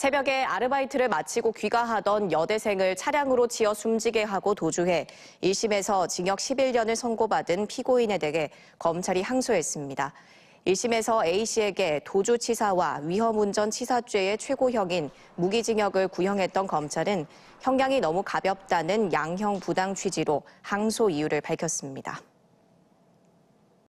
새벽에 아르바이트를 마치고 귀가하던 여대생을 차량으로 치어 숨지게 하고 도주해 1심에서 징역 11년을 선고받은 피고인에 대해 검찰이 항소했습니다. 1심에서 A씨에게 도주치사와 위험운전 치사죄의 최고형인 무기징역을 구형했던 검찰은 형량이 너무 가볍다는 양형 부당 취지로 항소 이유를 밝혔습니다.